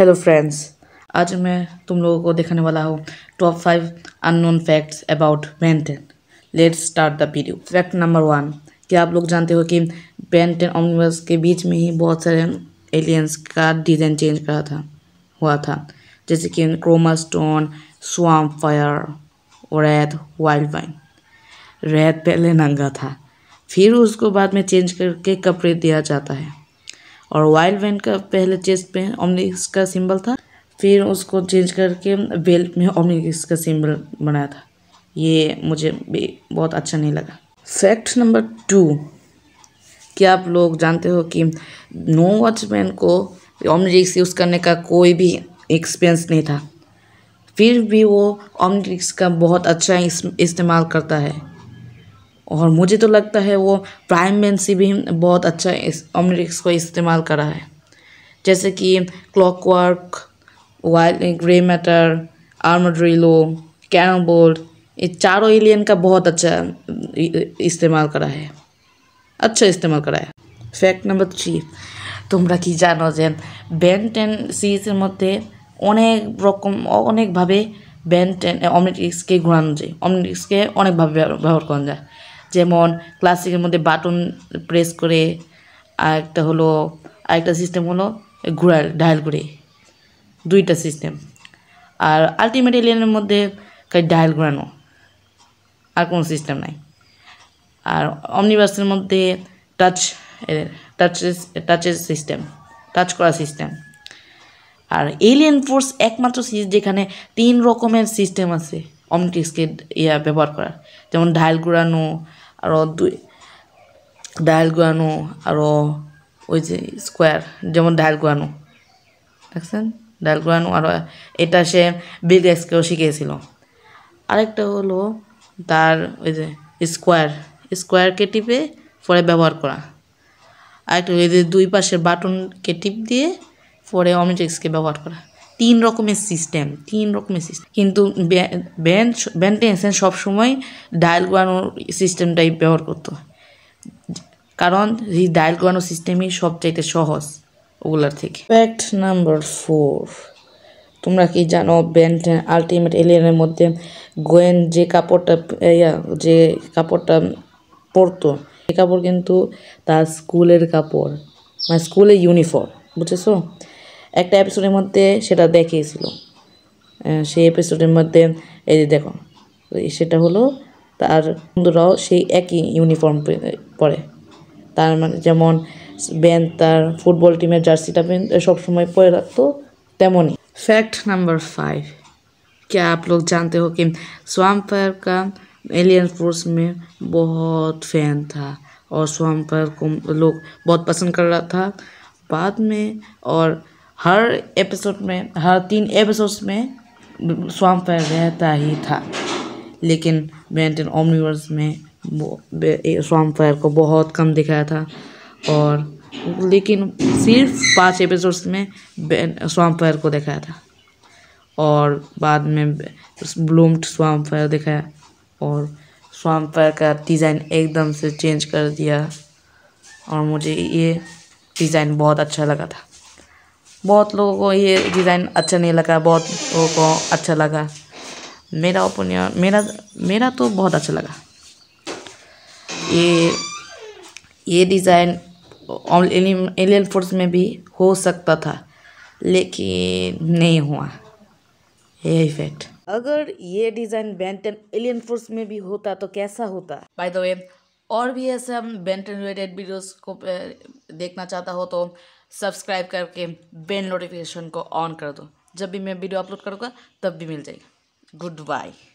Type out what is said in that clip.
hello friends आज मैं तुम लोगों को दिखाने वाला हूँ top five unknown facts about Ben ten let start the video fact number one क्या आप लोग जानते हो कि बेंटेन ऑमनिवर्स के बीच में ही बहुत सारे एलियंस का डिज़ाइन चेंज करा था हुआ था जैसे कि क्रोमा स्टोन स्वाम फायर और रेड वाइल्ड वाइन रेड पहले नंगा था फिर उसको बाद में चेंज करके कपड़े दिया जाता है और वाइल्ड वैन का पहले चेस्ट पे ओमनिक्स का सिंबल था फिर उसको चेंज करके बेल्ट में ओमनिक्स का सिंबल बनाया था ये मुझे भी बहुत अच्छा नहीं लगा फैक्ट नंबर टू क्या आप लोग जानते हो कि नो वॉचमैन को ओमनिक्स यूज़ करने का कोई भी एक्सपीरियंस नहीं था फिर भी वो ओमनिक्स का बहुत अच्छा इस्तेमाल करता है और मुझे तो लगता है वो प्राइम में से भी बहुत अच्छा इस ऑमनेटिक्स को इस्तेमाल करा है जैसे कि clockwork grey matter Armadrillo carrom board ये चारों एलियन का बहुत अच्छा इस्तेमाल करा है अच्छा इस्तेमाल करा है फैक्ट नंबर थ्री कि নাম্বার থ্রি बैन কি सीजर मध्य अनेक रकम अनेक भावे बैन टेन অনেকভাবে के घुरान जाए ঘোরানো के अनेक भाव व्यवहार करना जाए যেমন ক্লাসিকের মধ্যে বাটন প্রেস করে আর একটা হলো আরেকটা সিস্টেম হলো ঘোরাল ডায়াল করে দুইটা সিস্টেম আর আলটিমেট এলিয়ানের মধ্যে ডায়াল ঘোরানো আর কোনো সিস্টেম নাই আর অমনিভার্সের মধ্যে টাচ টাচ টাচের সিস্টেম টাচ করা সিস্টেম আর এলিয়েন ফোর্স একমাত্র সিরিজ যেখানে তিন রকমের সিস্টেম আছে অমনিটিক্সকে ইয়া ব্যবহার করার যেমন ডায়াল ঘুরানো আরও দুই ডায়াল গোয়ানো আরও ওই যে স্কোয়ার যেমন ডায়াল গোয়ানো দেখছেন ডায়াল গোয়ানো আর এটা সে বিল এক্সকেও শিখিয়েছিল আরেকটা হলো তার ওই যে স্কোয়ার স্কোয়ারকে টিপে পরে ব্যবহার করা আরেকটা ওই যে দুই পাশের বাটনকে টিপ দিয়ে পরে অমিটেক্সকে ব্যবহার করা তিন রকমের সিস্টেম তিন রকমের সিস্টেম কিন্তু ব্যান্ড ব্যান্ড সব সবসময় ডায়াল গোয়ানোর সিস্টেমটাই ব্যবহার করতো কারণ এই ডায়াল গোয়ানো সিস্টেমই সবচাইতে সহজ ওগুলার থেকে ফ্যাক্ট নাম্বার ফোর তোমরা কি জানো ব্যান্ড আলটিমেট এলিয়ানের মধ্যে গোয়েন যে কাপড়টা ইয়া যে কাপড়টা পরতো সে কাপড় কিন্তু তার স্কুলের কাপড় মানে স্কুলের ইউনিফর্ম বুঝেছো একটা এপিসোডের মধ্যে সেটা দেখিয়েছিল সেই এপিসোডের মধ্যে এই যে দেখো সেটা হলো তার বন্ধুরাও সেই একই ইউনিফর্ম পরে তার মানে যেমন ব্যান তার ফুটবল টিমের জার্সিটা সবসময় পরে রাখতো তেমনই ফ্যাক্ট নাম্বার ফাইভ क्या आप लोग जानते हो कि स्वाम्पर का एलियन फोर्स में बहुत फैन था और स्वाम्पर को লোক बहुत पसंद কর রা থা বাদ মে और हर एपिसोड में हर तीन एपिसोड्स में स्वाम फायर रहता ही था लेकिन बेंटन ओमनिवर्स में स्वाम फायर को बहुत कम दिखाया था और लेकिन सिर्फ पांच एपिसोड्स में स्वाम फायर को दिखाया था और बाद में ब्लूम्ड स्वाम फायर दिखाया और स्वाम फायर का डिज़ाइन एकदम से चेंज कर दिया और मुझे ये डिज़ाइन बहुत अच्छा लगा था बहुत लोगों को ये डिज़ाइन अच्छा नहीं लगा बहुत लोगों को अच्छा लगा मेरा ओपिनियन मेरा मेरा तो बहुत अच्छा लगा ये ये डिज़ाइन एलियन फोर्स में भी हो सकता था लेकिन नहीं हुआ ये इफेक्ट अगर ये डिज़ाइन बैंटन एलियन फोर्स में भी होता तो कैसा होता बाय द वे और भी ऐसे हम बेन रिलेटेड वीडियोस को देखना चाहता हो तो सब्सक्राइब करके बेल नोटिफिकेशन को ऑन कर दो जब भी मैं वीडियो अपलोड करूँगा तब भी मिल जाएगा गुड बाय